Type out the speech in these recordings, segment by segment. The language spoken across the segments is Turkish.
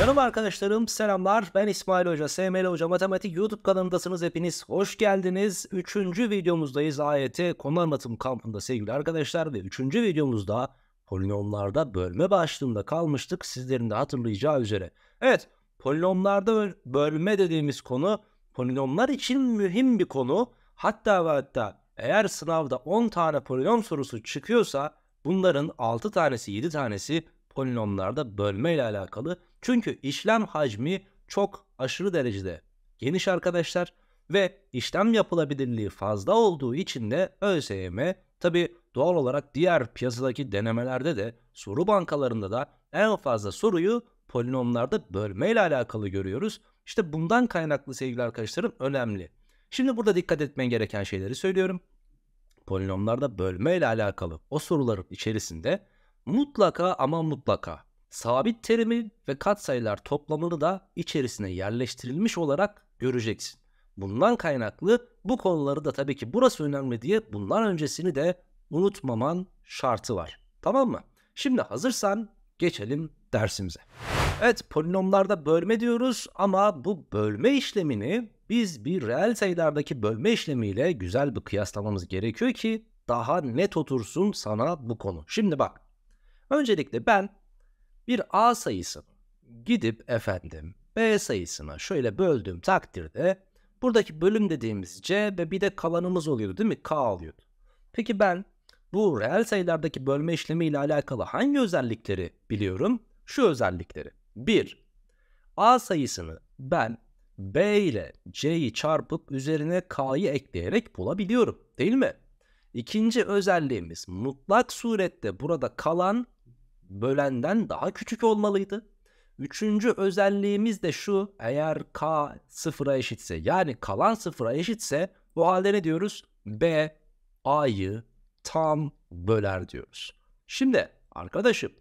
Canım arkadaşlarım selamlar ben İsmail Hoca, SML Hoca Matematik YouTube kanalındasınız hepiniz. Hoş geldiniz. Üçüncü videomuzdayız AYT e konu anlatım kampında sevgili arkadaşlar ve üçüncü videomuzda polinomlarda bölme başlığında kalmıştık sizlerin de hatırlayacağı üzere. Evet polinomlarda bölme dediğimiz konu polinomlar için mühim bir konu. Hatta ve hatta eğer sınavda 10 tane polinom sorusu çıkıyorsa bunların 6 tanesi 7 tanesi polinomlarda bölme ile alakalı çünkü işlem hacmi çok aşırı derecede geniş arkadaşlar ve işlem yapılabilirliği fazla olduğu için de ÖSYM tabi doğal olarak diğer piyasadaki denemelerde de soru bankalarında da en fazla soruyu polinomlarda bölmeyle alakalı görüyoruz. İşte bundan kaynaklı sevgili arkadaşlarım önemli. Şimdi burada dikkat etmen gereken şeyleri söylüyorum. Polinomlarda bölme ile alakalı o soruların içerisinde mutlaka ama mutlaka sabit terimi ve katsayılar toplamını da içerisine yerleştirilmiş olarak göreceksin. Bundan kaynaklı bu konuları da tabii ki burası önemli diye bundan öncesini de unutmaman şartı var. Tamam mı? Şimdi hazırsan geçelim dersimize. Evet polinomlarda bölme diyoruz ama bu bölme işlemini biz bir reel sayılardaki bölme işlemiyle güzel bir kıyaslamamız gerekiyor ki daha net otursun sana bu konu. Şimdi bak öncelikle ben bir A sayısını gidip efendim B sayısına şöyle böldüğüm takdirde buradaki bölüm dediğimiz C ve bir de kalanımız oluyordu değil mi? K alıyordu. Peki ben bu reel sayılardaki bölme işlemi ile alakalı hangi özellikleri biliyorum? Şu özellikleri. 1. A sayısını ben B ile C'yi çarpıp üzerine K'yı ekleyerek bulabiliyorum değil mi? İkinci özelliğimiz mutlak surette burada kalan bölenden daha küçük olmalıydı. Üçüncü özelliğimiz de şu eğer k sıfıra eşitse yani kalan sıfıra eşitse bu halde ne diyoruz? B a'yı tam böler diyoruz. Şimdi arkadaşım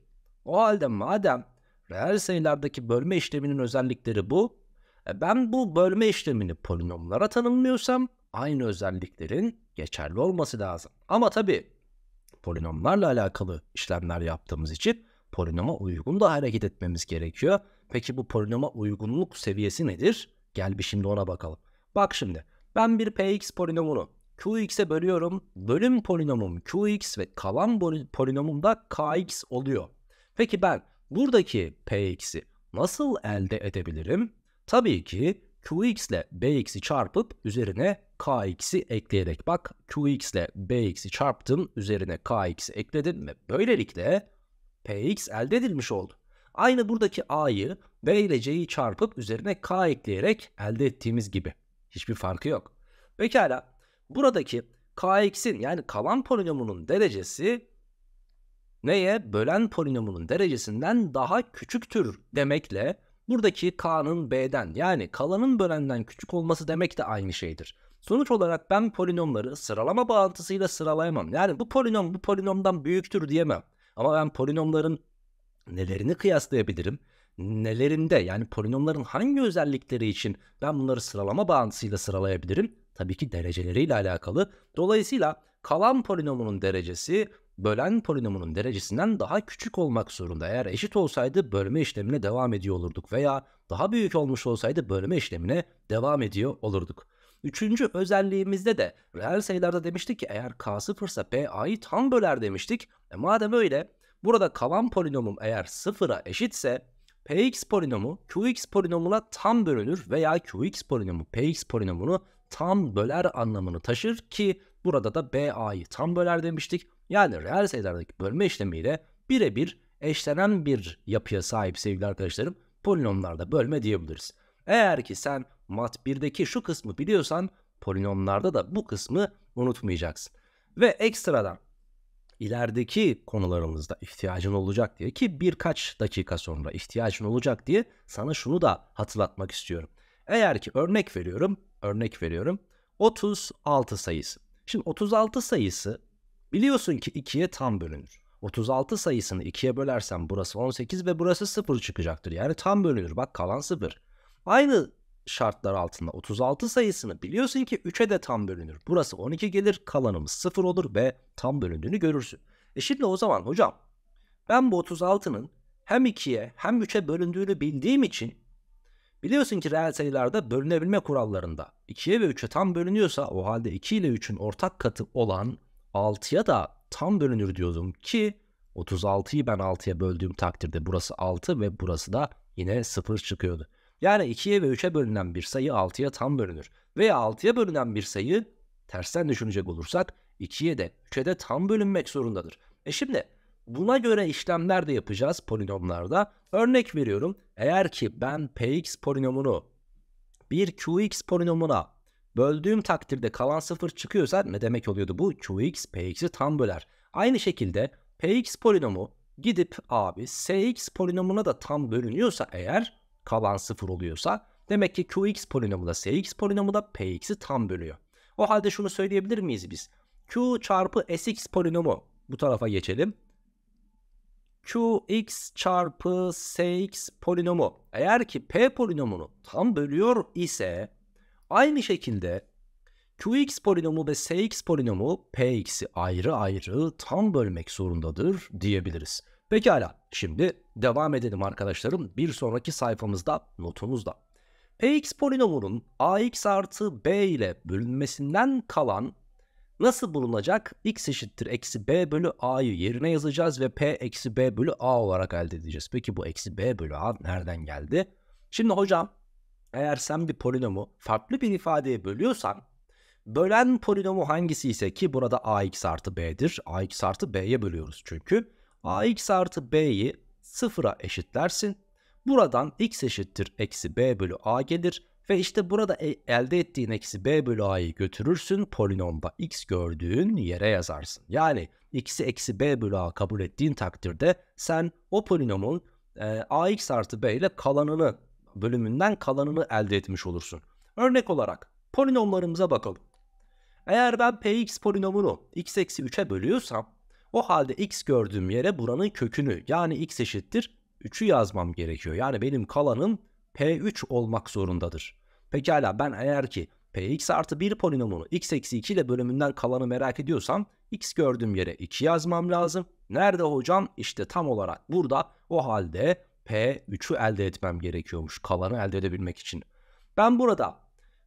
o halde madem reel sayılardaki bölme işleminin özellikleri bu e ben bu bölme işlemini polinomlara tanımlıyorsam aynı özelliklerin geçerli olması lazım. Ama tabii polinomlarla alakalı işlemler yaptığımız için polinoma uygun da hareket etmemiz gerekiyor. Peki bu polinoma uygunluk seviyesi nedir? Gel bir şimdi ona bakalım. Bak şimdi ben bir px polinomunu qx'e bölüyorum. Bölüm polinomum qx ve kalan polinomum da kx oluyor. Peki ben buradaki px'i nasıl elde edebilirim? Tabii ki Qx ile Bx'i çarpıp üzerine Kx'i ekleyerek bak Qx ile Bx'i çarptım üzerine Kx'i ekledim ve böylelikle Px elde edilmiş oldu. Aynı buradaki A'yı B ile C'yi çarpıp üzerine K ekleyerek elde ettiğimiz gibi. Hiçbir farkı yok. Pekala buradaki Kx'in yani kalan polinomunun derecesi neye? Bölen polinomunun derecesinden daha küçüktür demekle Buradaki k'nın b'den yani kalanın bölenden küçük olması demek de aynı şeydir. Sonuç olarak ben polinomları sıralama bağıntısıyla sıralayamam. Yani bu polinom bu polinomdan büyüktür diyemem. Ama ben polinomların nelerini kıyaslayabilirim? Nelerinde yani polinomların hangi özellikleri için ben bunları sıralama bağıntısıyla sıralayabilirim? Tabii ki dereceleriyle alakalı. Dolayısıyla kalan polinomunun derecesi bölen polinomunun derecesinden daha küçük olmak zorunda. Eğer eşit olsaydı bölme işlemine devam ediyor olurduk veya daha büyük olmuş olsaydı bölme işlemine devam ediyor olurduk. Üçüncü özelliğimizde de reel sayılarda demiştik ki eğer k sıfırsa p a'yı tam böler demiştik. E madem öyle burada kalan polinomum eğer sıfıra eşitse px polinomu qx polinomuna tam bölünür veya qx polinomu px polinomunu tam böler anlamını taşır ki burada da b a'yı tam böler demiştik yani reel sayılardaki bölme işlemiyle birebir eşlenen bir yapıya sahip sevgili arkadaşlarım polinomlarda bölme diyebiliriz. Eğer ki sen mat 1'deki şu kısmı biliyorsan polinomlarda da bu kısmı unutmayacaksın. Ve ekstradan ilerideki konularımızda ihtiyacın olacak diye ki birkaç dakika sonra ihtiyacın olacak diye sana şunu da hatırlatmak istiyorum. Eğer ki örnek veriyorum, örnek veriyorum 36 sayısı. Şimdi 36 sayısı Biliyorsun ki 2'ye tam bölünür. 36 sayısını 2'ye bölersen, burası 18 ve burası 0 çıkacaktır. Yani tam bölünür. Bak kalan 0. Aynı şartlar altında 36 sayısını biliyorsun ki 3'e de tam bölünür. Burası 12 gelir, kalanımız 0 olur ve tam bölündüğünü görürsün. E şimdi o zaman hocam ben bu 36'nın hem 2'ye hem 3'e bölündüğünü bildiğim için biliyorsun ki reel sayılarda bölünebilme kurallarında 2'ye ve 3'e tam bölünüyorsa o halde 2 ile 3'ün ortak katı olan 6'ya da tam bölünür diyordum ki 36'yı ben 6'ya böldüğüm takdirde burası 6 ve burası da yine 0 çıkıyordu. Yani 2'ye ve 3'e bölünen bir sayı 6'ya tam bölünür. Veya 6'ya bölünen bir sayı tersten düşünecek olursak 2'ye de 3'e de tam bölünmek zorundadır. E şimdi buna göre işlemler de yapacağız polinomlarda. Örnek veriyorum eğer ki ben px polinomunu bir qx polinomuna Böldüğüm takdirde kalan sıfır çıkıyorsa ne demek oluyordu bu? Qx Px'i tam böler. Aynı şekilde Px polinomu gidip abi Sx polinomuna da tam bölünüyorsa eğer kalan sıfır oluyorsa demek ki Qx polinomu da Sx polinomu da Px'i tam bölüyor. O halde şunu söyleyebilir miyiz biz? Q çarpı Sx polinomu bu tarafa geçelim. Qx çarpı Sx polinomu eğer ki P polinomunu tam bölüyor ise Aynı şekilde QX polinomu ve SX polinomu Px'i ayrı ayrı tam bölmek zorundadır diyebiliriz. Pekala şimdi devam edelim arkadaşlarım bir sonraki sayfamızda notumuzda. Px polinomunun ax artı b ile bölünmesinden kalan nasıl bulunacak? x eşittir eksi b bölü a'yı yerine yazacağız ve p eksi b bölü a olarak elde edeceğiz. Peki bu eksi b bölü a nereden geldi? Şimdi hocam eğer sen bir polinomu farklı bir ifadeye bölüyorsan bölen polinomu hangisi ise ki burada ax artı b'dir. ax artı b'ye bölüyoruz çünkü. ax artı b'yi sıfıra eşitlersin. Buradan x eşittir eksi b bölü a gelir. Ve işte burada e, elde ettiğin eksi b bölü a'yı götürürsün polinomda x gördüğün yere yazarsın. Yani x'i eksi b bölü a kabul ettiğin takdirde sen o polinomun e, ax artı b ile kalanını bölümünden kalanını elde etmiş olursun. Örnek olarak polinomlarımıza bakalım. Eğer ben px polinomunu x eksi 3'e bölüyorsam o halde x gördüğüm yere buranın kökünü yani x eşittir 3'ü yazmam gerekiyor. Yani benim kalanım p3 olmak zorundadır. Pekala ben eğer ki px artı 1 polinomunu x eksi 2 ile bölümünden kalanı merak ediyorsam x gördüğüm yere 2 yazmam lazım. Nerede hocam? İşte tam olarak burada o halde P3'ü elde etmem gerekiyormuş kalanı elde edebilmek için. Ben burada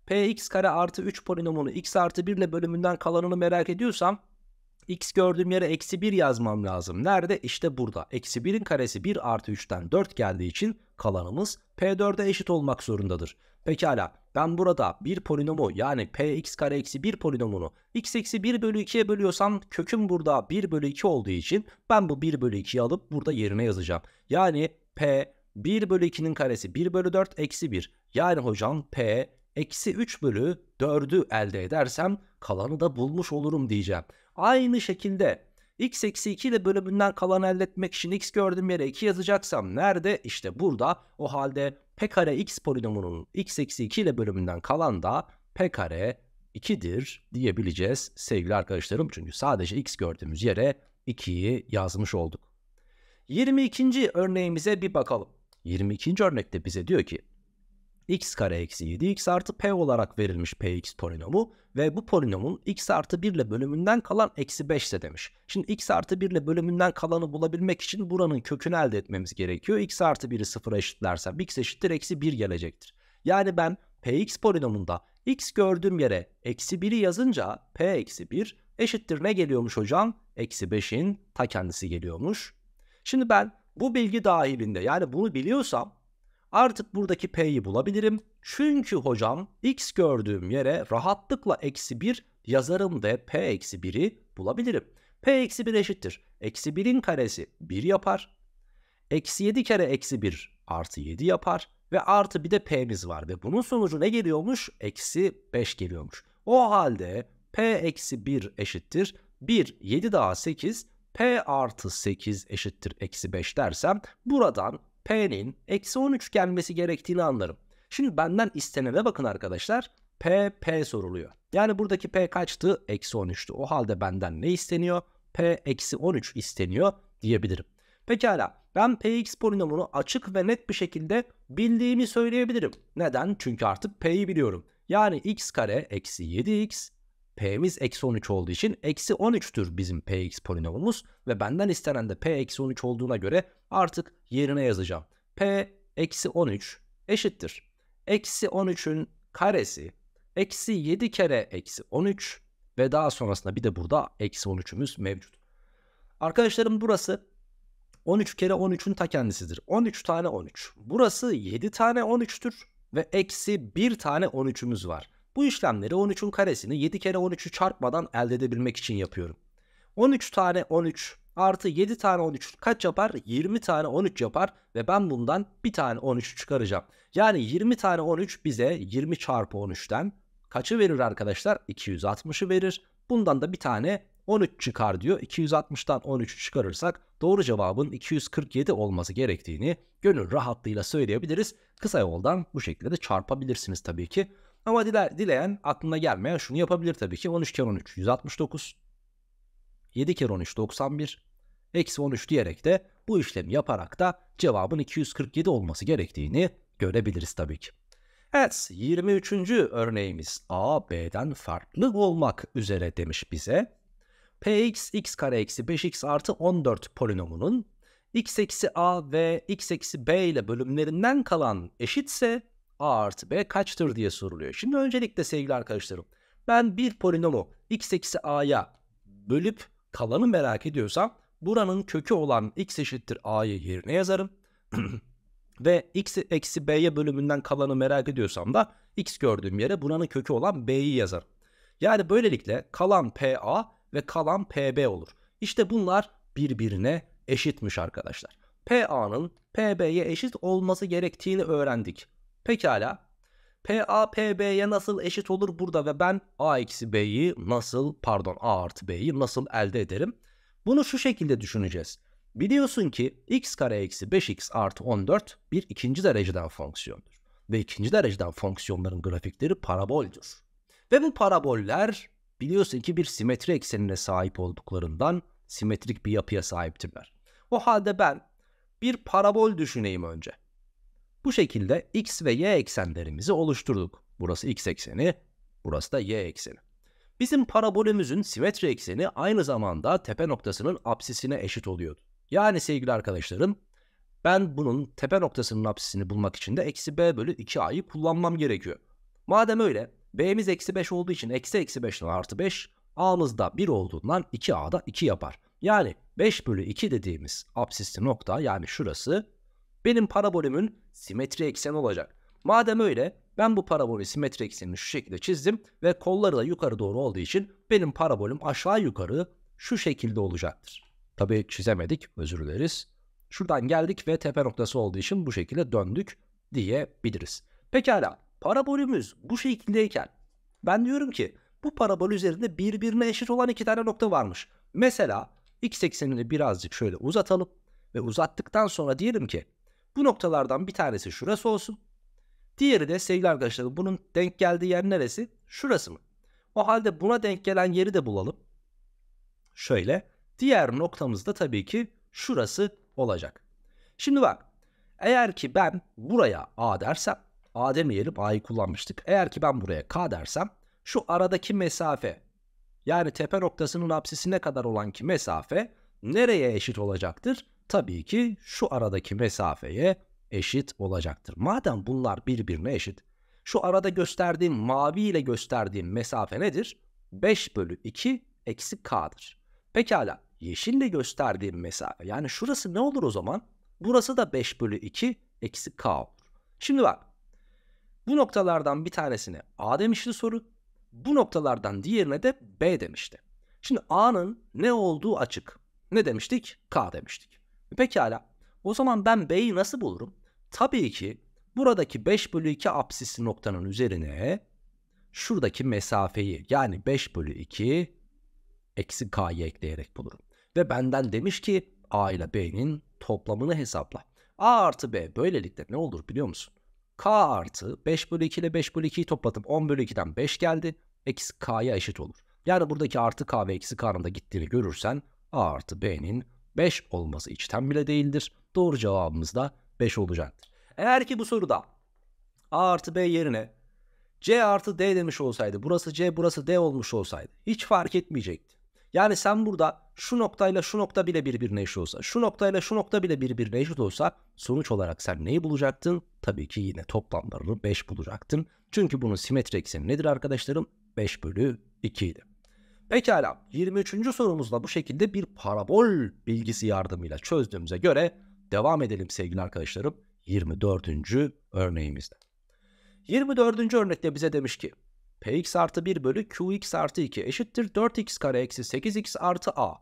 Px kare artı 3 polinomunu x artı 1 ile bölümünden kalanını merak ediyorsam x gördüğüm yere eksi 1 yazmam lazım. Nerede? İşte burada. Eksi 1'in karesi 1 artı 3'ten 4 geldiği için kalanımız P4'e eşit olmak zorundadır. Pekala ben burada bir polinomu yani Px kare eksi 1 polinomunu x eksi 1 bölü 2'ye bölüyorsam köküm burada 1 bölü 2 olduğu için ben bu 1 bölü 2'yi alıp burada yerine yazacağım. Yani P 1 bölü 2'nin karesi 1 bölü 4 eksi 1. Yani hocam P eksi 3 bölü 4'ü elde edersem kalanı da bulmuş olurum diyeceğim. Aynı şekilde x eksi 2 ile bölümünden kalan elde etmek için x gördüğüm yere 2 yazacaksam nerede? İşte burada o halde p kare x polinomunun x eksi 2 ile bölümünden kalan da p kare 2'dir diyebileceğiz sevgili arkadaşlarım. Çünkü sadece x gördüğümüz yere 2'yi yazmış olduk. 22. örneğimize bir bakalım. 22. örnekte bize diyor ki x kare eksi 7x artı p olarak verilmiş px polinomu ve bu polinomun x artı 1 ile bölümünden kalan eksi 5 ise demiş. Şimdi x artı 1 ile bölümünden kalanı bulabilmek için buranın kökünü elde etmemiz gerekiyor. x artı 1'i sıfıra eşitlersem x eşittir eksi 1 gelecektir. Yani ben px polinomunda x gördüğüm yere eksi 1'i yazınca p eksi 1 eşittir ne geliyormuş hocam? Eksi 5'in ta kendisi geliyormuş. Şimdi ben bu bilgi dahilinde yani bunu biliyorsam artık buradaki P'yi bulabilirim. Çünkü hocam X gördüğüm yere rahatlıkla eksi 1 yazarım ve P eksi 1'i bulabilirim. P eksi 1 eşittir. Eksi 1'in karesi 1 yapar. Eksi 7 kere eksi 1 artı 7 yapar. Ve artı bir de P'miz var ve bunun sonucu ne geliyormuş? Eksi 5 geliyormuş. O halde P eksi 1 eşittir. 1, 7 daha 8, P artı 8 eşittir eksi 5 dersem buradan P'nin eksi 13 gelmesi gerektiğini anlarım. Şimdi benden istenene bakın arkadaşlar. P, P soruluyor. Yani buradaki P kaçtı? Eksi 13'tü. O halde benden ne isteniyor? P eksi 13 isteniyor diyebilirim. Pekala ben Px polinomunu açık ve net bir şekilde bildiğimi söyleyebilirim. Neden? Çünkü artık P'yi biliyorum. Yani x kare eksi 7x P'miz eksi 13 olduğu için eksi 13'tür bizim Px polinomumuz ve benden istenen de P eksi 13 olduğuna göre artık yerine yazacağım. P eksi 13 eşittir. Eksi 13'ün karesi eksi 7 kere eksi 13 ve daha sonrasında bir de burada eksi 13'ümüz mevcut. Arkadaşlarım burası 13 kere 13'ün ta kendisidir. 13 tane 13. Burası 7 tane 13'tür ve eksi 1 tane 13'ümüz var. Bu işlemleri 13'ün karesini 7 kere 13'ü çarpmadan elde edebilmek için yapıyorum. 13 tane 13 artı 7 tane 13 kaç yapar? 20 tane 13 yapar ve ben bundan bir tane 13 çıkaracağım. Yani 20 tane 13 bize 20 çarpı 13'ten kaçı verir arkadaşlar? 260'ı verir. Bundan da bir tane 13 çıkar diyor. 260'tan 13 çıkarırsak doğru cevabın 247 olması gerektiğini gönül rahatlığıyla söyleyebiliriz. Kısa yoldan bu şekilde de çarpabilirsiniz tabii ki. Ama diler, dileyen aklına gelmeyen şunu yapabilir tabii ki. 13 kere 13 169. 7 kere 13 91. Eksi 13 diyerek de bu işlemi yaparak da cevabın 247 olması gerektiğini görebiliriz tabii ki. Evet 23. örneğimiz A, B'den farklı olmak üzere demiş bize. Px x kare eksi 5x artı 14 polinomunun x eksi a ve x eksi b ile bölümlerinden kalan eşitse a artı b kaçtır diye soruluyor. Şimdi öncelikle sevgili arkadaşlarım ben bir polinomu x eksi a'ya bölüp kalanı merak ediyorsam buranın kökü olan x eşittir a'yı yerine yazarım. Ve x eksi b'ye bölümünden kalanı merak ediyorsam da x gördüğüm yere buranın kökü olan b'yi yazarım. Yani böylelikle kalan pa ve kalan pb olur. İşte bunlar birbirine eşitmiş arkadaşlar. PA'nın PB'ye eşit olması gerektiğini öğrendik. Pekala. PA PB'ye nasıl eşit olur burada ve ben A eksi B'yi nasıl pardon A artı B'yi nasıl elde ederim? Bunu şu şekilde düşüneceğiz. Biliyorsun ki x kare eksi 5x artı 14 bir ikinci dereceden fonksiyondur. Ve ikinci dereceden fonksiyonların grafikleri paraboldür. Ve bu paraboller biliyorsun ki bir simetri eksenine sahip olduklarından simetrik bir yapıya sahiptirler. O halde ben bir parabol düşüneyim önce. Bu şekilde x ve y eksenlerimizi oluşturduk. Burası x ekseni, burası da y ekseni. Bizim parabolümüzün simetri ekseni aynı zamanda tepe noktasının apsisine eşit oluyordu. Yani sevgili arkadaşlarım ben bunun tepe noktasının apsisini bulmak için de eksi b bölü 2a'yı kullanmam gerekiyor. Madem öyle b'miz eksi 5 olduğu için eksi eksi 5'ten artı 5 a'mız da 1 olduğundan 2a da 2 yapar. Yani 5 bölü 2 dediğimiz apsisli nokta yani şurası benim parabolümün simetri ekseni olacak. Madem öyle ben bu parabolün simetri eksenini şu şekilde çizdim ve kolları da yukarı doğru olduğu için benim parabolüm aşağı yukarı şu şekilde olacaktır. Tabii çizemedik özür dileriz. Şuradan geldik ve tepe noktası olduğu için bu şekilde döndük diyebiliriz. Pekala parabolümüz bu şekildeyken ben diyorum ki bu parabol üzerinde birbirine eşit olan iki tane nokta varmış. Mesela x eksenini birazcık şöyle uzatalım ve uzattıktan sonra diyelim ki bu noktalardan bir tanesi şurası olsun. Diğeri de sevgili arkadaşlarım bunun denk geldiği yer neresi? Şurası mı? O halde buna denk gelen yeri de bulalım. Şöyle diğer noktamız da tabii ki şurası olacak. Şimdi bak eğer ki ben buraya A dersem A demeyelim A'yı kullanmıştık. Eğer ki ben buraya K dersem şu aradaki mesafe yani tepe noktasının apsisine kadar olan ki mesafe nereye eşit olacaktır? tabii ki şu aradaki mesafeye eşit olacaktır. Madem bunlar birbirine eşit, şu arada gösterdiğim mavi ile gösterdiğim mesafe nedir? 5 bölü 2 eksi k'dır. Pekala yeşille gösterdiğim mesafe yani şurası ne olur o zaman? Burası da 5 bölü 2 eksi k olur. Şimdi bak bu noktalardan bir tanesine a demişti soru. Bu noktalardan diğerine de b demişti. Şimdi a'nın ne olduğu açık. Ne demiştik? K demiştik. Pekala. O zaman ben B'yi nasıl bulurum? Tabii ki buradaki 5 bölü 2 apsis noktanın üzerine şuradaki mesafeyi yani 5 bölü 2 eksi k'yı ekleyerek bulurum. Ve benden demiş ki a ile b'nin toplamını hesapla. a artı b böylelikle ne olur biliyor musun? k artı 5 bölü 2 ile 5 bölü 2'yi topladım, 10 bölü 2'den 5 geldi. Eksi k'ya eşit olur. Yani buradaki artı k ve eksi k'nın da gittiğini görürsen a artı b'nin 5 olması içten bile değildir. Doğru cevabımız da 5 olacaktır. Eğer ki bu soruda A artı B yerine C artı D demiş olsaydı burası C burası D olmuş olsaydı hiç fark etmeyecekti. Yani sen burada şu noktayla şu nokta bile birbirine eşit olsa, şu noktayla şu nokta bile birbirine eşit olsa sonuç olarak sen neyi bulacaktın? Tabii ki yine toplamlarını 5 bulacaktın. Çünkü bunun simetri ekseni nedir arkadaşlarım? 5 bölü 2 idi. Pekala 23. sorumuzda bu şekilde bir parabol bilgisi yardımıyla çözdüğümüze göre devam edelim sevgili arkadaşlarım 24. örneğimizde. 24. örnekte bize demiş ki px artı 1 bölü qx artı 2 eşittir 4x kare eksi 8x artı a.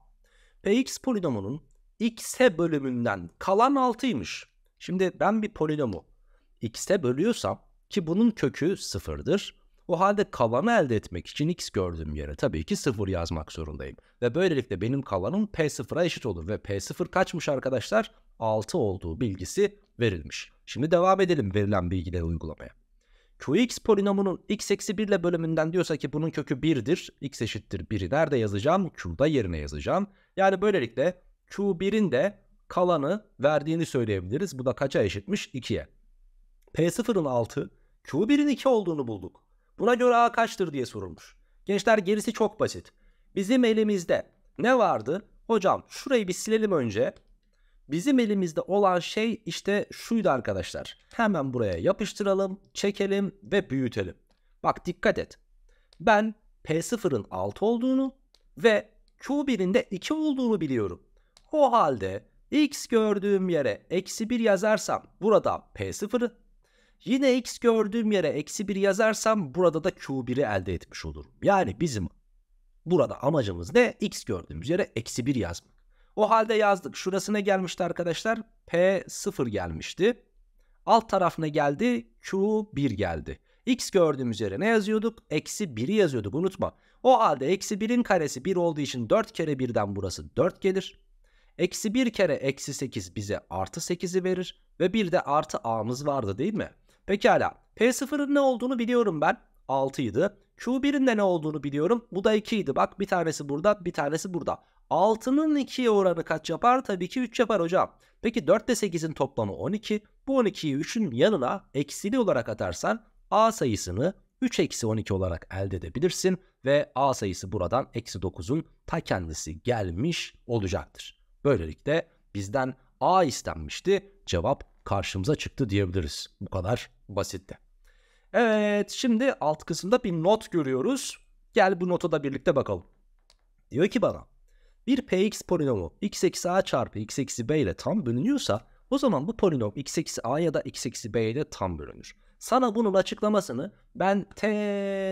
px polinomunun x'e bölümünden kalan 6'ymış. Şimdi ben bir polinomu x'e bölüyorsam ki bunun kökü 0'dır. O halde kalanı elde etmek için x gördüğüm yere tabii ki 0 yazmak zorundayım. Ve böylelikle benim kalanım p0'a eşit olur ve p0 kaçmış arkadaşlar? 6 olduğu bilgisi verilmiş. Şimdi devam edelim verilen bilgileri uygulamaya. Qx polinomunun x eksi 1 ile bölümünden diyorsa ki bunun kökü 1'dir. x eşittir 1'i nerede yazacağım? Q'da yerine yazacağım. Yani böylelikle Q1'in de kalanı verdiğini söyleyebiliriz. Bu da kaça eşitmiş? 2'ye. P0'ın 6, Q1'in 2 olduğunu bulduk. Buna göre A kaçtır diye sorulmuş. Gençler gerisi çok basit. Bizim elimizde ne vardı? Hocam şurayı bir silelim önce. Bizim elimizde olan şey işte şuydu arkadaşlar. Hemen buraya yapıştıralım, çekelim ve büyütelim. Bak dikkat et. Ben P0'ın 6 olduğunu ve Q1'in de 2 olduğunu biliyorum. O halde x gördüğüm yere eksi 1 yazarsam burada P0'ı Yine x gördüğüm yere eksi 1 yazarsam burada da q1'i elde etmiş olurum. Yani bizim burada amacımız ne? x gördüğümüz yere eksi 1 yazmak. O halde yazdık. Şurasına gelmişti arkadaşlar? p 0 gelmişti. Alt tarafına geldi? q1 geldi. x gördüğümüz yere ne yazıyorduk? Eksi 1'i yazıyorduk unutma. O halde eksi 1'in karesi 1 olduğu için 4 kere 1'den burası 4 gelir. Eksi 1 kere eksi 8 bize artı 8'i verir. Ve bir de artı a'mız vardı değil mi? Pekala. P0'ın ne olduğunu biliyorum ben. 6 idi. Q1'in de ne olduğunu biliyorum. Bu da 2 Bak bir tanesi burada bir tanesi burada. 6'nın 2'ye oranı kaç yapar? Tabii ki 3 yapar hocam. Peki 4 ile 8'in toplamı 12. Bu 12'yi 3'ün yanına eksili olarak atarsan A sayısını 3 eksi 12 olarak elde edebilirsin. Ve A sayısı buradan eksi 9'un ta kendisi gelmiş olacaktır. Böylelikle bizden A istenmişti. Cevap karşımıza çıktı diyebiliriz. Bu kadar basitti. Evet şimdi alt kısımda bir not görüyoruz. Gel bu nota da birlikte bakalım. Diyor ki bana bir px polinomu x eksi a çarpı x eksi b ile tam bölünüyorsa o zaman bu polinom x eksi a ya da x eksi b ile tam bölünür. Sana bunun açıklamasını ben t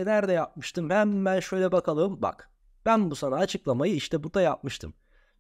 nerede yapmıştım hemen şöyle bakalım bak. Ben bu sana açıklamayı işte burada yapmıştım.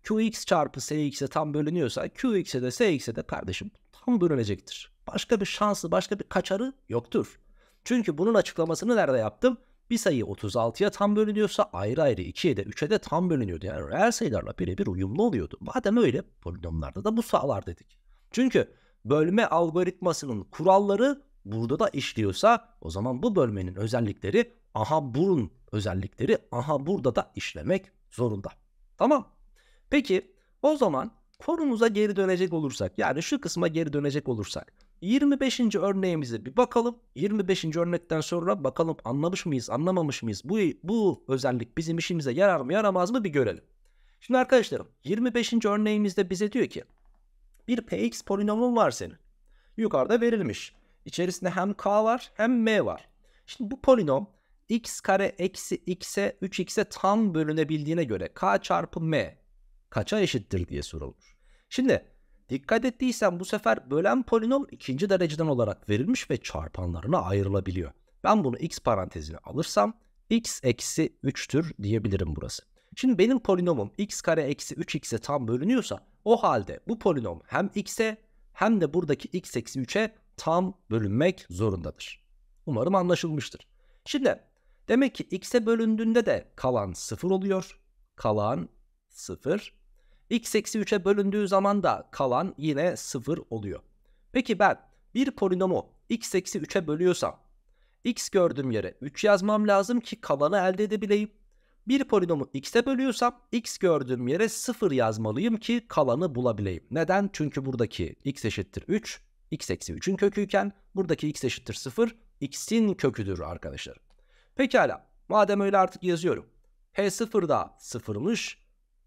qx çarpı sx'e tam bölünüyorsa qx'e de sx'e de kardeşim tam bölünecektir. Başka bir şansı, başka bir kaçarı yoktur. Çünkü bunun açıklamasını nerede yaptım? Bir sayı 36'ya tam bölünüyorsa ayrı ayrı 2'ye de 3'e de tam bölünüyordu. Yani reel sayılarla birebir uyumlu oluyordu. Madem öyle polinomlarda da bu sağlar dedik. Çünkü bölme algoritmasının kuralları burada da işliyorsa o zaman bu bölmenin özellikleri aha burun özellikleri aha burada da işlemek zorunda. Tamam. Peki o zaman Konumuza geri dönecek olursak yani şu kısma geri dönecek olursak 25. örneğimize bir bakalım. 25. örnekten sonra bakalım anlamış mıyız, anlamamış mıyız? Bu bu özellik bizim işimize yarar mı, yaramaz mı bir görelim. Şimdi arkadaşlarım 25. örneğimizde bize diyor ki bir px polinomun var senin. Yukarıda verilmiş. İçerisinde hem k var hem m var. Şimdi bu polinom x kare eksi x'e 3x'e tam bölünebildiğine göre k çarpı m kaça eşittir diye sorulmuş. Şimdi dikkat ettiysen bu sefer bölen polinom ikinci dereceden olarak verilmiş ve çarpanlarına ayrılabiliyor. Ben bunu x parantezine alırsam x eksi 3'tür diyebilirim burası. Şimdi benim polinomum x kare eksi 3x'e tam bölünüyorsa o halde bu polinom hem x'e hem de buradaki x eksi 3'e tam bölünmek zorundadır. Umarım anlaşılmıştır. Şimdi demek ki x'e bölündüğünde de kalan 0 oluyor. Kalan 0 x eksi 3'e bölündüğü zaman da kalan yine 0 oluyor. Peki ben bir polinomu x eksi 3'e bölüyorsam x gördüğüm yere 3 yazmam lazım ki kalanı elde edebileyim. Bir polinomu x'e bölüyorsam x gördüğüm yere 0 yazmalıyım ki kalanı bulabileyim. Neden? Çünkü buradaki x eşittir 3, x eksi 3'ün köküyken buradaki x eşittir 0, x'in köküdür arkadaşlar. Pekala madem öyle artık yazıyorum. P0 da 0'mış,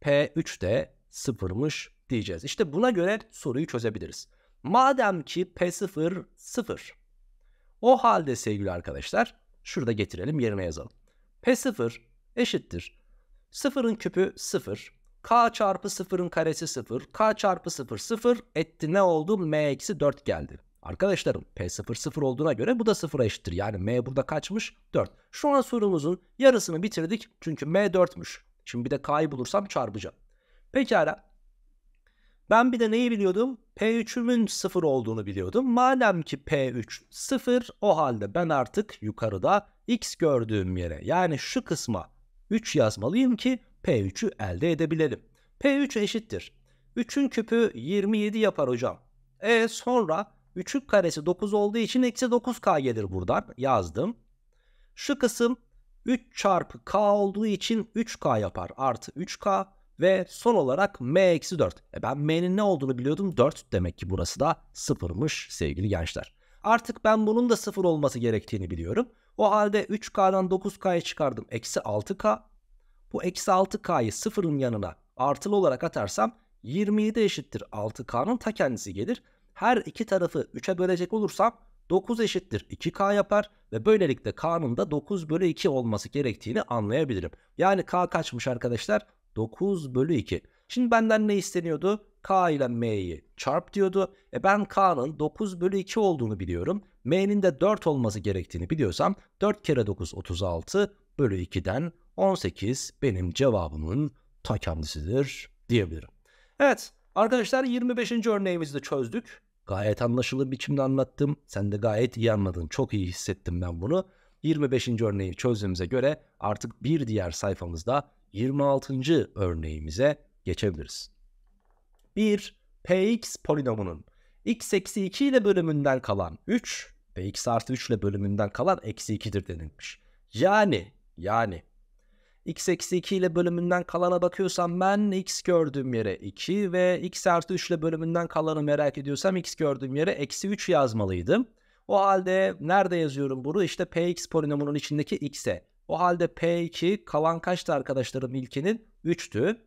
P3 de sıfırmış diyeceğiz. İşte buna göre soruyu çözebiliriz. Madem ki P0 sıfır. O halde sevgili arkadaşlar şurada getirelim yerine yazalım. P0 eşittir. Sıfırın küpü sıfır. K çarpı sıfırın karesi sıfır. K çarpı sıfır sıfır etti ne oldu? M eksi 4 geldi. Arkadaşlarım P0 sıfır olduğuna göre bu da sıfıra eşittir. Yani M burada kaçmış? 4. Şu an sorumuzun yarısını bitirdik. Çünkü M 4'müş. Şimdi bir de K'yı bulursam çarpacağım. Pekala. Ben bir de neyi biliyordum? P3'ümün 0 olduğunu biliyordum. Madem ki P3 0 o halde ben artık yukarıda x gördüğüm yere yani şu kısma 3 yazmalıyım ki P3'ü elde edebilelim. P3 eşittir. 3'ün küpü 27 yapar hocam. E sonra 3'ün karesi 9 olduğu için eksi 9k gelir buradan yazdım. Şu kısım 3 çarpı k olduğu için 3k yapar artı 3k. Ve son olarak M-4. E ben M'nin ne olduğunu biliyordum 4 demek ki burası da 0'mış sevgili gençler. Artık ben bunun da 0 olması gerektiğini biliyorum. O halde 3K'dan 9K'ya çıkardım eksi 6K. Bu eksi 6K'yı 0'ın yanına artılı olarak atarsam 27 eşittir 6K'nın ta kendisi gelir. Her iki tarafı 3'e bölecek olursam 9 eşittir 2K yapar ve böylelikle K'nın da 9 bölü 2 olması gerektiğini anlayabilirim. Yani K kaçmış arkadaşlar? 9 bölü 2. Şimdi benden ne isteniyordu? K ile M'yi çarp diyordu. E ben K'nın 9 bölü 2 olduğunu biliyorum. M'nin de 4 olması gerektiğini biliyorsam 4 kere 9 36 bölü 2'den 18 benim cevabımın ta kendisidir diyebilirim. Evet arkadaşlar 25. örneğimizi de çözdük. Gayet anlaşılır biçimde anlattım. Sen de gayet iyi anladın. Çok iyi hissettim ben bunu. 25. örneği çözdüğümüze göre artık bir diğer sayfamızda 26. örneğimize geçebiliriz. 1. Px polinomunun x eksi 2 ile bölümünden kalan 3 ve x artı 3 ile bölümünden kalan eksi 2'dir denilmiş. Yani, yani x eksi 2 ile bölümünden kalana bakıyorsam ben x gördüğüm yere 2 ve x artı 3 ile bölümünden kalanı merak ediyorsam x gördüğüm yere eksi 3 yazmalıydım. O halde nerede yazıyorum bunu? İşte px polinomunun içindeki x'e o halde P2 kalan kaçtı arkadaşlarım ilkinin? 3'tü.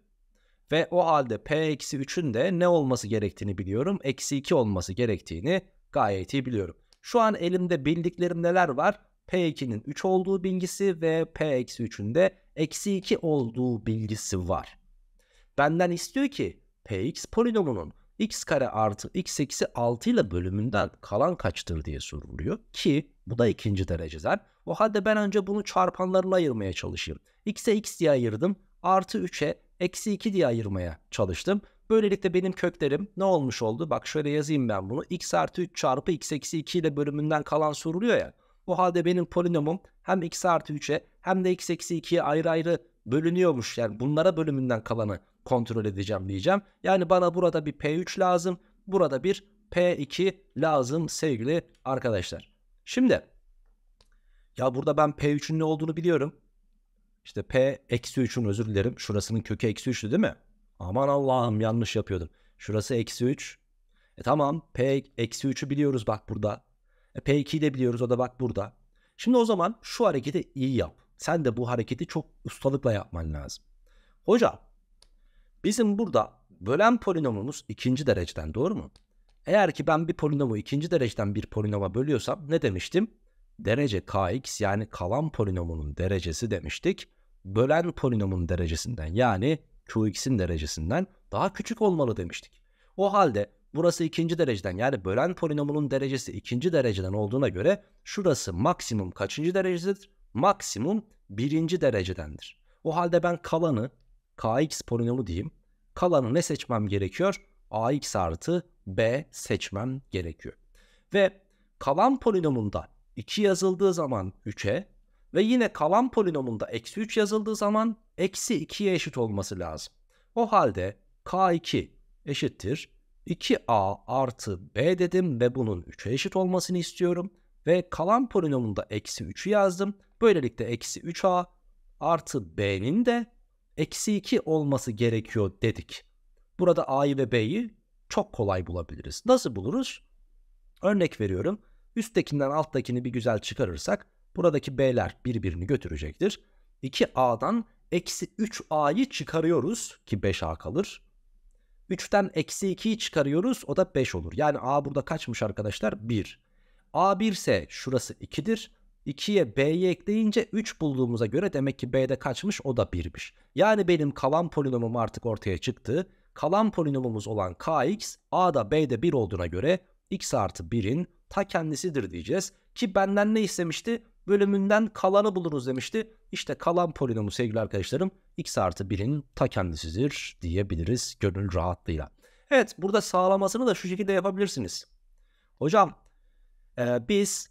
Ve o halde P-3'ün de ne olması gerektiğini biliyorum. Eksi 2 olması gerektiğini gayet iyi biliyorum. Şu an elimde bildiklerim neler var? P2'nin 3 olduğu bilgisi ve P-3'ün de eksi 2 olduğu bilgisi var. Benden istiyor ki p x polinomunun x kare artı x eksi 6 ile bölümünden kalan kaçtır diye soruluyor ki bu da ikinci dereceden. O halde ben önce bunu çarpanlarla ayırmaya çalışayım. X'e x diye ayırdım. Artı 3'e eksi 2 diye ayırmaya çalıştım. Böylelikle benim köklerim ne olmuş oldu? Bak şöyle yazayım ben bunu. x artı 3 çarpı x eksi 2 ile bölümünden kalan soruluyor ya. O halde benim polinomum hem x artı 3'e hem de x eksi 2'ye ayrı ayrı bölünüyormuş. Yani bunlara bölümünden kalanı kontrol edeceğim diyeceğim. Yani bana burada bir P3 lazım. Burada bir P2 lazım sevgili arkadaşlar. Şimdi ya burada ben P3'ün ne olduğunu biliyorum. İşte P eksi 3'ün özür dilerim. Şurasının kökü eksi 3'tü değil mi? Aman Allah'ım yanlış yapıyordum. Şurası eksi 3. E tamam P eksi 3'ü biliyoruz bak burada. E, P2'yi de biliyoruz o da bak burada. Şimdi o zaman şu hareketi iyi yap. Sen de bu hareketi çok ustalıkla yapman lazım. Hoca bizim burada bölen polinomumuz ikinci dereceden doğru mu? Eğer ki ben bir polinomu ikinci dereceden bir polinoma bölüyorsam ne demiştim? Derece kx yani kalan polinomunun derecesi demiştik. Bölen polinomun derecesinden yani qx'in derecesinden daha küçük olmalı demiştik. O halde burası ikinci dereceden yani bölen polinomunun derecesi ikinci dereceden olduğuna göre şurası maksimum kaçıncı derecedir? Maksimum birinci derecedendir. O halde ben kalanı kx polinomu diyeyim. Kalanı ne seçmem gerekiyor? ax artı B seçmem gerekiyor. Ve kalan polinomunda 2 yazıldığı zaman 3'e ve yine kalan polinomunda eksi 3 yazıldığı zaman eksi 2'ye eşit olması lazım. O halde K2 eşittir 2A artı B dedim ve bunun 3'e eşit olmasını istiyorum. Ve kalan polinomunda eksi 3'ü yazdım. Böylelikle eksi 3A artı B'nin de eksi 2 olması gerekiyor dedik. Burada A'yı ve B'yi çok kolay bulabiliriz. Nasıl buluruz? Örnek veriyorum. Üsttekinden alttakini bir güzel çıkarırsak buradaki B'ler birbirini götürecektir. 2A'dan eksi 3A'yı çıkarıyoruz ki 5A kalır. 3'ten eksi 2'yi çıkarıyoruz o da 5 olur. Yani A burada kaçmış arkadaşlar? 1. A1 ise şurası 2'dir. 2'ye B'yi ekleyince 3 bulduğumuza göre demek ki B'de kaçmış o da 1'miş. Yani benim kalan polinomum artık ortaya çıktı. Kalan polinomumuz olan kx a'da b'de 1 olduğuna göre x artı 1'in ta kendisidir diyeceğiz. Ki benden ne istemişti? Bölümünden kalanı bulunuz demişti. İşte kalan polinomu sevgili arkadaşlarım x artı 1'in ta kendisidir diyebiliriz gönül rahatlığıyla. Evet burada sağlamasını da şu şekilde yapabilirsiniz. Hocam e, biz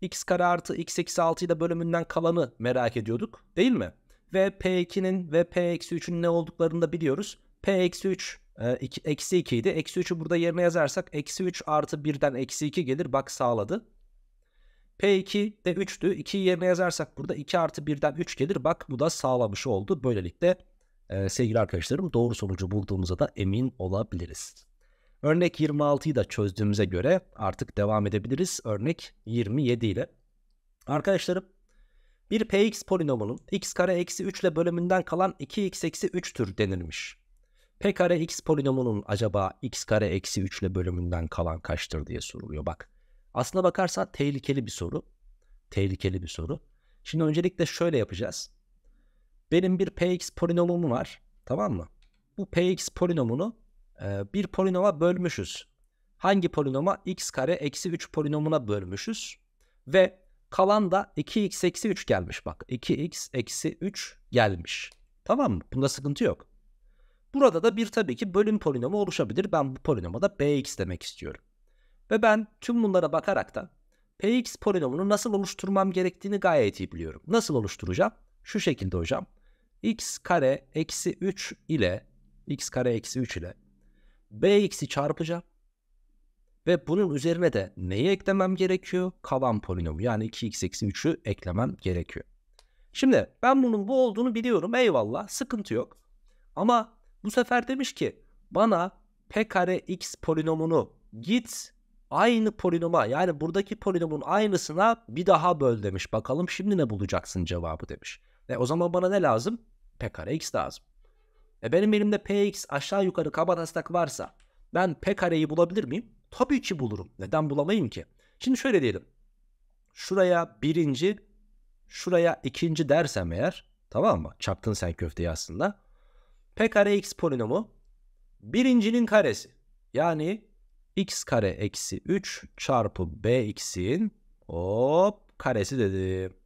x kare artı x eksi 6 ile bölümünden kalanı merak ediyorduk değil mi? Ve p2'nin ve p eksi 3'ün ne olduklarını da biliyoruz. P eksi 3 e, eksi 2 idi. Eksi 3'ü burada yerine yazarsak eksi 3 artı 1'den eksi 2 gelir. Bak sağladı. P2 de 3'tü. 2'yi yerine yazarsak burada 2 artı 1'den 3 gelir. Bak bu da sağlamış oldu. Böylelikle e, sevgili arkadaşlarım doğru sonucu bulduğumuza da emin olabiliriz. Örnek 26'yı da çözdüğümüze göre artık devam edebiliriz. Örnek 27 ile. Arkadaşlarım bir px polinomunun x kare eksi 3 ile bölümünden kalan 2x eksi 3'tür denilmiş. P kare x polinomunun acaba x kare eksi 3 ile bölümünden kalan kaçtır diye soruluyor. Bak aslına bakarsan tehlikeli bir soru. Tehlikeli bir soru. Şimdi öncelikle şöyle yapacağız. Benim bir px polinomum var. Tamam mı? Bu px polinomunu e, bir polinoma bölmüşüz. Hangi polinoma? x kare eksi 3 polinomuna bölmüşüz. Ve kalan da 2x eksi 3 gelmiş bak. 2x eksi 3 gelmiş. Tamam mı? Bunda sıkıntı yok. Burada da bir tabii ki bölüm polinomu oluşabilir. Ben bu polinoma da bx demek istiyorum. Ve ben tüm bunlara bakarak da px polinomunu nasıl oluşturmam gerektiğini gayet iyi biliyorum. Nasıl oluşturacağım? Şu şekilde hocam. x kare eksi 3 ile x kare eksi 3 ile bx'i çarpacağım. Ve bunun üzerine de neyi eklemem gerekiyor? Kalan polinomu yani 2x eksi 3'ü eklemem gerekiyor. Şimdi ben bunun bu olduğunu biliyorum eyvallah sıkıntı yok. Ama bu sefer demiş ki bana p kare x polinomunu git aynı polinoma yani buradaki polinomun aynısına bir daha böl demiş. Bakalım şimdi ne bulacaksın cevabı demiş. E o zaman bana ne lazım? p kare x lazım. E benim elimde px aşağı yukarı kabataslak varsa ben p kareyi bulabilir miyim? Tabii ki bulurum. Neden bulamayayım ki? Şimdi şöyle diyelim. Şuraya birinci, şuraya ikinci dersem eğer tamam mı? Çaktın sen köfteyi aslında. P kare x polinomu birincinin karesi. Yani x kare eksi 3 çarpı b x'in hop karesi dedim.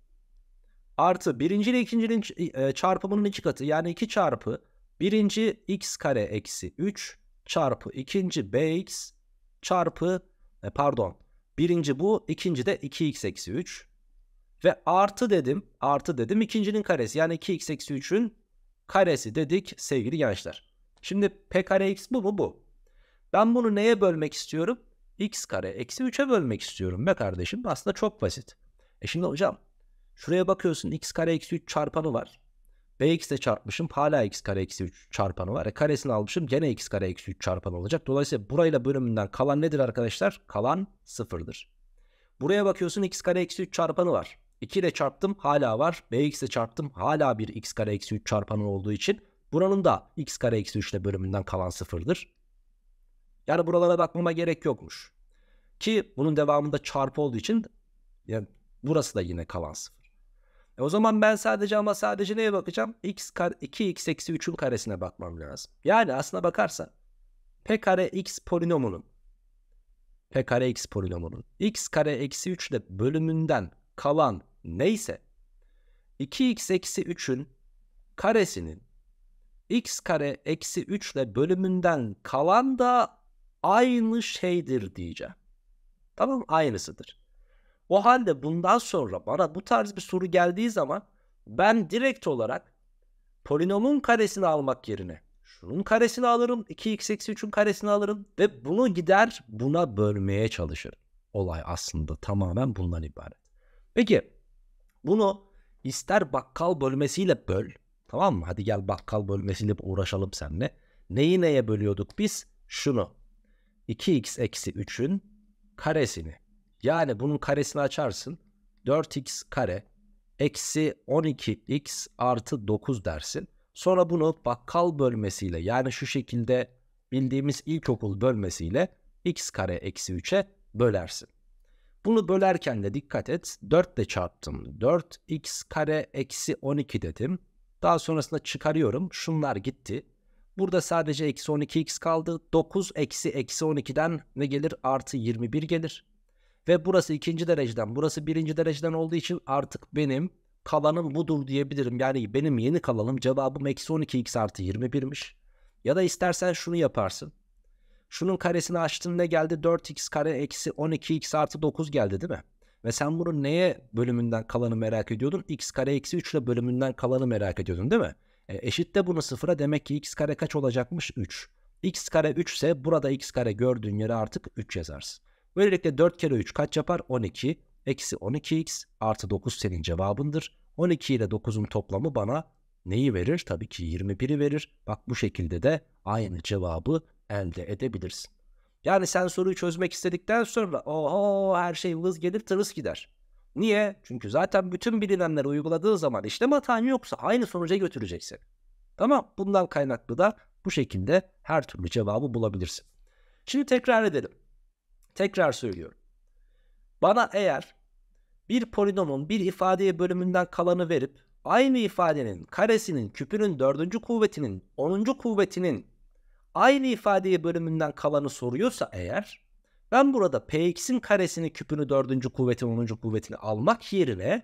Artı birinci ile ikincinin e, çarpımının iki katı yani 2 çarpı birinci x kare eksi 3 çarpı ikinci bx çarpı e, pardon birinci bu ikinci de 2x eksi 3 ve artı dedim artı dedim ikincinin karesi yani 2x eksi 3'ün karesi dedik sevgili gençler. Şimdi p kare x bu mu bu. Ben bunu neye bölmek istiyorum? x kare eksi 3'e bölmek istiyorum be kardeşim. Aslında çok basit. E şimdi hocam şuraya bakıyorsun x kare eksi 3 çarpanı var. bx ile çarpmışım hala x kare eksi 3 çarpanı var. E karesini almışım gene x kare eksi 3 çarpanı olacak. Dolayısıyla burayla bölümünden kalan nedir arkadaşlar? Kalan sıfırdır. Buraya bakıyorsun x kare eksi 3 çarpanı var. 2 ile çarptım hala var. Bx ile çarptım hala bir x kare eksi 3 çarpanı olduğu için buranın da x kare eksi 3 ile bölümünden kalan sıfırdır. Yani buralara bakmama gerek yokmuş. Ki bunun devamında çarpı olduğu için yani burası da yine kalan sıfır. E o zaman ben sadece ama sadece neye bakacağım? X kare, 2x eksi 3'ün karesine bakmam lazım. Yani aslına bakarsan p kare x polinomunun p kare x polinomunun x kare eksi 3 ile bölümünden kalan neyse 2x eksi 3'ün karesinin x kare eksi 3 ile bölümünden kalan da aynı şeydir diyeceğim. Tamam aynısıdır. O halde bundan sonra bana bu tarz bir soru geldiği zaman ben direkt olarak polinomun karesini almak yerine şunun karesini alırım, 2x eksi 3'ün karesini alırım ve bunu gider buna bölmeye çalışırım. Olay aslında tamamen bundan ibaret. Peki bunu ister bakkal bölmesiyle böl. Tamam mı? Hadi gel bakkal bölmesiyle uğraşalım seninle. Neyi neye bölüyorduk biz? Şunu. 2x eksi 3'ün karesini. Yani bunun karesini açarsın. 4x kare eksi 12x artı 9 dersin. Sonra bunu bakkal bölmesiyle yani şu şekilde bildiğimiz ilkokul bölmesiyle x kare eksi 3'e bölersin. Bunu bölerken de dikkat et 4 ile çarptım. 4x kare eksi 12 dedim. Daha sonrasında çıkarıyorum. Şunlar gitti. Burada sadece eksi 12x kaldı. 9 eksi eksi 12'den ne gelir? Artı 21 gelir. Ve burası ikinci dereceden, burası birinci dereceden olduğu için artık benim kalanım budur diyebilirim. Yani benim yeni kalanım cevabım eksi 12x artı 21'miş. Ya da istersen şunu yaparsın. Şunun karesini açtın ne geldi? 4x kare eksi 12x artı 9 geldi değil mi? Ve sen bunu neye bölümünden kalanı merak ediyordun? x kare eksi 3 ile bölümünden kalanı merak ediyordun değil mi? E, eşit de bunu sıfıra demek ki x kare kaç olacakmış? 3. x kare 3 ise burada x kare gördüğün yere artık 3 yazarsın. Böylelikle 4 kere 3 kaç yapar? 12. Eksi 12x artı 9 senin cevabındır. 12 ile 9'un toplamı bana neyi verir? Tabii ki 21'i verir. Bak bu şekilde de aynı cevabı elde edebilirsin. Yani sen soruyu çözmek istedikten sonra oho her şey vız gelir tırıs gider. Niye? Çünkü zaten bütün bilinenleri uyguladığı zaman işlem hatan yoksa aynı sonuca götüreceksin. Tamam bundan kaynaklı da bu şekilde her türlü cevabı bulabilirsin. Şimdi tekrar edelim. Tekrar söylüyorum. Bana eğer bir polinomun bir ifadeye bölümünden kalanı verip aynı ifadenin karesinin küpünün dördüncü kuvvetinin onuncu kuvvetinin aynı ifadeyi bölümünden kalanı soruyorsa eğer ben burada px'in karesini küpünü dördüncü kuvvetini onuncu kuvvetini almak yerine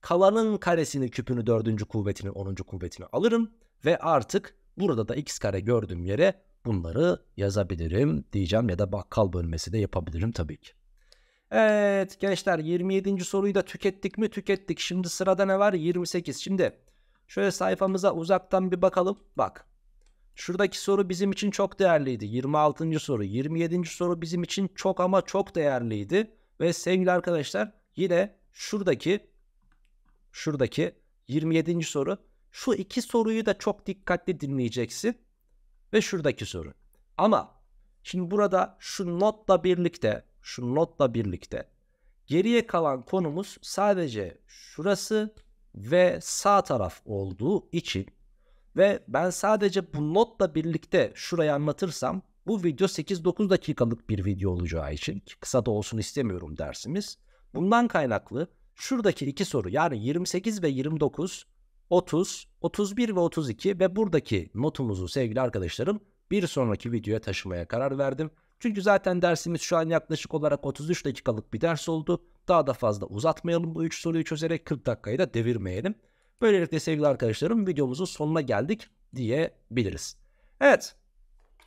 kalanın karesini küpünü dördüncü kuvvetinin onuncu kuvvetini alırım ve artık burada da x kare gördüğüm yere bunları yazabilirim diyeceğim ya da bakkal bölmesi de yapabilirim tabii ki. Evet gençler 27. soruyu da tükettik mi tükettik. Şimdi sırada ne var? 28. Şimdi şöyle sayfamıza uzaktan bir bakalım. Bak Şuradaki soru bizim için çok değerliydi. 26. soru. 27. soru bizim için çok ama çok değerliydi. Ve sevgili arkadaşlar yine şuradaki şuradaki 27. soru. Şu iki soruyu da çok dikkatli dinleyeceksin. Ve şuradaki soru. Ama şimdi burada şu notla birlikte şu notla birlikte geriye kalan konumuz sadece şurası ve sağ taraf olduğu için ve ben sadece bu notla birlikte şurayı anlatırsam bu video 8-9 dakikalık bir video olacağı için kısa da olsun istemiyorum dersimiz. Bundan kaynaklı şuradaki iki soru yani 28 ve 29, 30, 31 ve 32 ve buradaki notumuzu sevgili arkadaşlarım bir sonraki videoya taşımaya karar verdim. Çünkü zaten dersimiz şu an yaklaşık olarak 33 dakikalık bir ders oldu. Daha da fazla uzatmayalım bu 3 soruyu çözerek 40 dakikayı da devirmeyelim. Böylelikle sevgili arkadaşlarım videomuzun sonuna geldik diyebiliriz. Evet.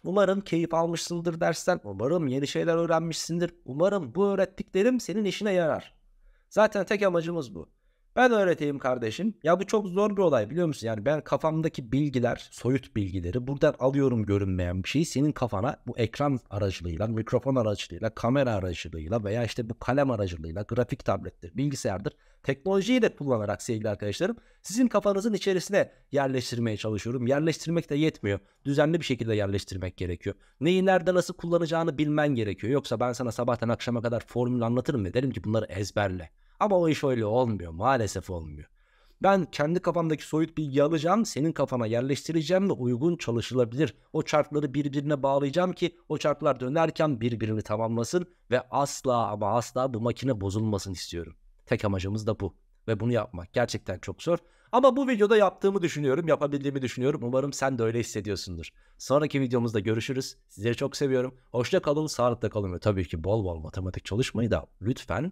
Umarım keyif almışsındır dersten. Umarım yeni şeyler öğrenmişsindir. Umarım bu öğrettiklerim senin işine yarar. Zaten tek amacımız bu. Ben öğreteyim kardeşim. Ya bu çok zor bir olay biliyor musun? Yani ben kafamdaki bilgiler, soyut bilgileri buradan alıyorum görünmeyen bir şeyi senin kafana bu ekran aracılığıyla, mikrofon aracılığıyla, kamera aracılığıyla veya işte bu kalem aracılığıyla, grafik tablettir, bilgisayardır, teknolojiyi de kullanarak sevgili arkadaşlarım sizin kafanızın içerisine yerleştirmeye çalışıyorum. Yerleştirmek de yetmiyor. Düzenli bir şekilde yerleştirmek gerekiyor. Neyi nerede nasıl kullanacağını bilmen gerekiyor. Yoksa ben sana sabahtan akşama kadar formül anlatırım ve derim ki bunları ezberle. Ama o iş öyle olmuyor. Maalesef olmuyor. Ben kendi kafamdaki soyut bilgi alacağım, senin kafana yerleştireceğim ve uygun çalışılabilir. O çarkları birbirine bağlayacağım ki o çarklar dönerken birbirini tamamlasın ve asla ama asla bu makine bozulmasın istiyorum. Tek amacımız da bu ve bunu yapmak gerçekten çok zor. Ama bu videoda yaptığımı düşünüyorum, yapabildiğimi düşünüyorum. Umarım sen de öyle hissediyorsundur. Sonraki videomuzda görüşürüz. Sizleri çok seviyorum. Hoşça kalın, sağlıkla kalın ve tabii ki bol bol matematik çalışmayı da lütfen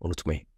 unutmayın.